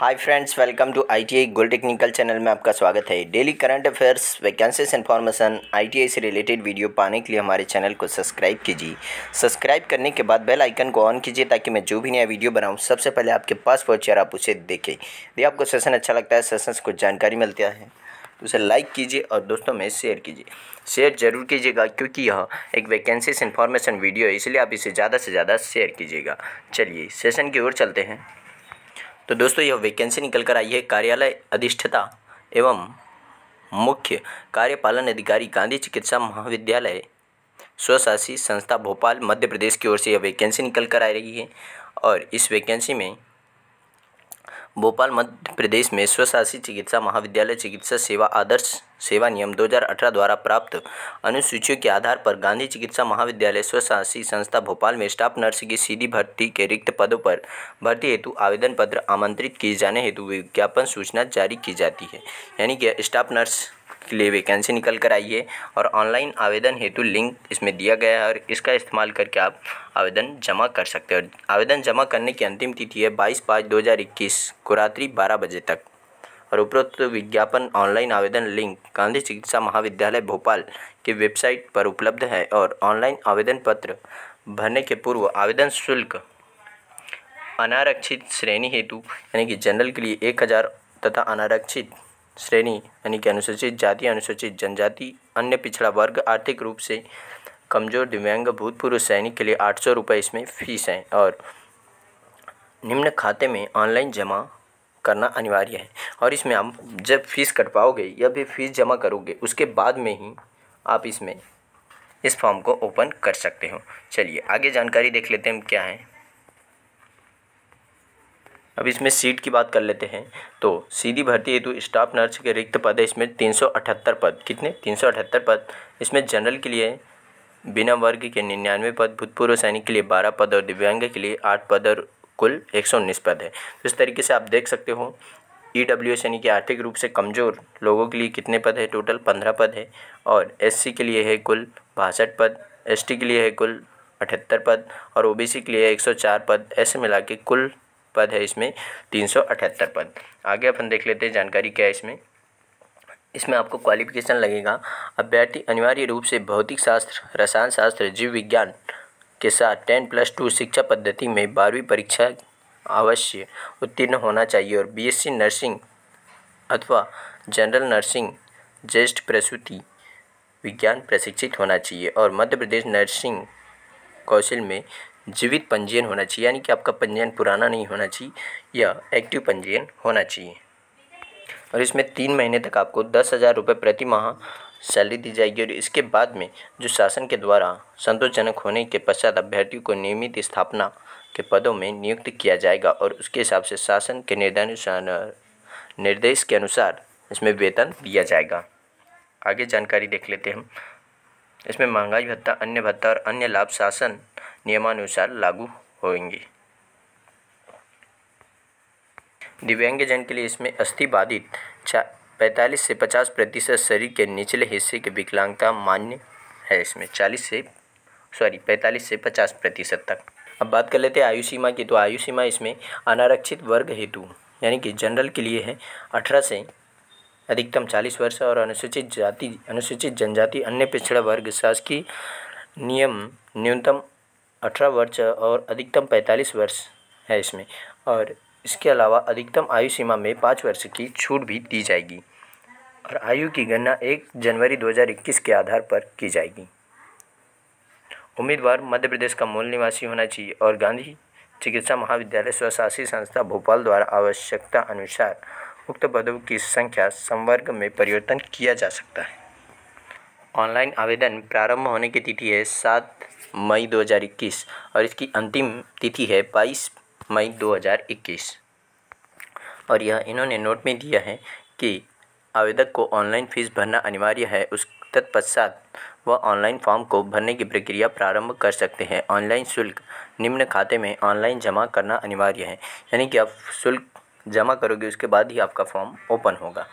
hi friends welcome to ITI gold technical channel में आपका स्वागत है daily current affairs vacancies information ITI से रिलेटेड वीडियो पाने के लिए हमारे चैनल को सब्सक्राइब कीजिए सब्सक्राइब करने के बाद बेल आइकन को ऑन कीजिए ताकि मैं जो भी नया वीडियो बनाऊँ सबसे पहले आपके पास पहुँचे और आप उसे देखें यदि आपको सेशन अच्छा लगता है सेशन से कुछ जानकारी मिलती है तो उसे लाइक कीजिए और दोस्तों में शेयर कीजिए शेयर जरूर कीजिएगा क्योंकि यह एक वैकेंसीज इन्फॉर्मेशन वीडियो है इसलिए आप इसे ज़्यादा से ज़्यादा शेयर कीजिएगा चलिए सेशन की ओर चलते हैं तो दोस्तों यह वैकेंसी निकल कर आई है कार्यालय अधिष्ठता एवं मुख्य कार्यपालन अधिकारी गांधी चिकित्सा महाविद्यालय स्वशासी संस्था भोपाल मध्य प्रदेश की ओर से यह वैकेंसी निकल कर आ रही है और इस वैकेंसी में भोपाल मध्य प्रदेश में स्वशासी चिकित्सा महाविद्यालय चिकित्सा सेवा आदर्श सेवा नियम 2018 द्वारा प्राप्त अनुसूचियों के आधार पर गांधी चिकित्सा महाविद्यालय स्वशासी संस्था भोपाल में स्टाफ नर्स की सीधी भर्ती के रिक्त पदों पर भर्ती हेतु आवेदन पत्र आमंत्रित किए जाने हेतु विज्ञापन सूचना जारी की जाती है यानी कि स्टाफ नर्स के लिए वैकेंसी निकल कर आई है और ऑनलाइन आवेदन हेतु लिंक इसमें दिया गया है और इसका इस्तेमाल करके आप आवेदन जमा कर सकते हैं आवेदन जमा करने की अंतिम तिथि है बाईस पाँच दो हज़ार इक्कीस को रात्रि बारह बजे तक और उपरोक्त विज्ञापन ऑनलाइन आवेदन लिंक गांधी चिकित्सा महाविद्यालय भोपाल की वेबसाइट पर उपलब्ध है और ऑनलाइन आवेदन पत्र भरने के पूर्व आवेदन शुल्क अनारक्षित श्रेणी हेतु यानी कि जनरल के लिए एक हज़ार तथा अनारक्षित श्रेणी यानी कि अनुसूचित जाति अनुसूचित जनजाति अन्य पिछड़ा वर्ग आर्थिक रूप से कमज़ोर दिव्यांग भूतपूर्व सैनिक के लिए आठ सौ रुपये इसमें फीस है और निम्न खाते में ऑनलाइन जमा करना अनिवार्य है और इसमें आप जब फीस कट पाओगे या भी फीस जमा करोगे उसके बाद में ही आप इसमें इस फॉर्म को ओपन कर सकते हो चलिए आगे जानकारी देख लेते हैं क्या है अब इसमें सीट की बात कर लेते हैं तो सीधी भर्ती हेतु स्टाफ नर्स के रिक्त पद है इसमें तीन पद कितने तीन पद इसमें जनरल के लिए बिना वर्ग के निन्यानवे पद भूतपूर्व सैनिक के लिए बारह पद और दिव्यांग के लिए आठ पद और कुल एक सौ उन्नीस पद है तो इस तरीके से आप देख सकते हो ई डब्ल्यू एस यानी कि आर्थिक रूप से कमज़ोर लोगों के लिए कितने पद है टोटल पंद्रह पद है और एस सी के लिए है कुल बासठ पद एस टी के लिए है कुल अठहत्तर पद और ओ बी सी के लिए एक सौ चार पद ऐसे मिला के कुल पद है इसमें तीन सौ अठहत्तर पद आगे अपन देख लेते हैं जानकारी क्या है इसमें इसमें आपको क्वालिफिकेशन लगेगा अभ्यर्थी अनिवार्य रूप से भौतिक शास्त्र रसायन शास्त्र जीव विज्ञान के साथ टेन प्लस टू शिक्षा पद्धति में बारहवीं परीक्षा अवश्य उत्तीर्ण होना चाहिए और बीएससी नर्सिंग अथवा जनरल नर्सिंग ज्येष्ठ प्रसूति विज्ञान प्रशिक्षित होना चाहिए और मध्य प्रदेश नर्सिंग कौशल में जीवित पंजीयन होना चाहिए यानी कि आपका पंजीयन पुराना नहीं होना चाहिए या एक्टिव पंजीयन होना चाहिए और इसमें तीन महीने तक आपको दस हज़ार रुपये प्रति माह सैलरी दी जाएगी और इसके बाद में जो शासन के द्वारा संतोषजनक होने के पश्चात अभ्यर्थियों को नियमित स्थापना के पदों में नियुक्त किया जाएगा और उसके हिसाब से शासन के निर्देशानुसार निर्देश के अनुसार इसमें वेतन दिया जाएगा आगे जानकारी देख लेते हैं इसमें महंगाई भत्ता अन्य भत्ता और अन्य लाभ शासन नियमानुसार लागू होंगी दिव्यांगजन के लिए इसमें अस्थि बाधित चा पैंतालीस से पचास प्रतिशत शरीर के निचले हिस्से की विकलांगता मान्य है इसमें चालीस से सॉरी पैंतालीस से पचास प्रतिशत तक अब बात कर लेते हैं आयु सीमा की तो आयु सीमा इसमें अनारक्षित वर्ग हेतु यानी कि जनरल के लिए है अठारह से अधिकतम चालीस वर्ष और अनुसूचित जाति अनुसूचित जनजाति अन्य पिछड़ा वर्ग शासकीय नियम न्यूनतम अठारह वर्ष और अधिकतम पैंतालीस वर्ष है इसमें और इसके अलावा अधिकतम आयु सीमा में पाँच वर्ष की छूट भी दी जाएगी और आयु की गणना एक जनवरी 2021 के आधार पर की जाएगी उम्मीदवार मध्य प्रदेश का मूल निवासी होना चाहिए और गांधी चिकित्सा महाविद्यालय स्वशासी संस्था भोपाल द्वारा आवश्यकता अनुसार उक्त पदों की संख्या संवर्ग में परिवर्तन किया जा सकता है ऑनलाइन आवेदन प्रारंभ होने की तिथि है सात मई 2021 और इसकी अंतिम तिथि है 22 मई 2021 और यह इन्होंने नोट में दिया है कि आवेदक को ऑनलाइन फीस भरना अनिवार्य है उस तत्पश्चात वह ऑनलाइन फॉर्म को भरने की प्रक्रिया प्रारंभ कर सकते हैं ऑनलाइन शुल्क निम्न खाते में ऑनलाइन जमा करना अनिवार्य है यानी कि आप शुल्क जमा करोगे उसके बाद ही आपका फॉर्म ओपन होगा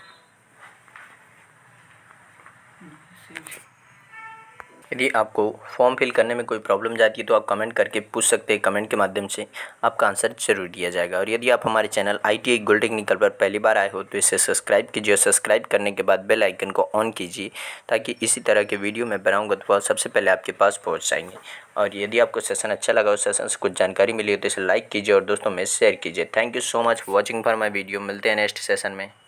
यदि आपको फॉर्म फिल करने में कोई प्रॉब्लम जाती है तो आप कमेंट करके पूछ सकते हैं कमेंट के माध्यम से आपका आंसर जरूर दिया जाएगा और यदि आप हमारे channel I T I gold technical पर पहली बार आए हो तो इसे सब्सक्राइब कीजिए और सब्सक्राइब करने के बाद बेल आइकन को ऑन कीजिए ताकि इसी तरह के वीडियो मैं बनाऊँगा तो सबसे पहले आपके पास पहुँच जाएंगे और यदि आपको सेशन अच्छा लगा और सेशन से कुछ जानकारी मिली हो तो इसे लाइक कीजिए और दोस्तों में शेयर कीजिए thank you so much watching for my video मिलते हैं नेक्स्ट सेशन में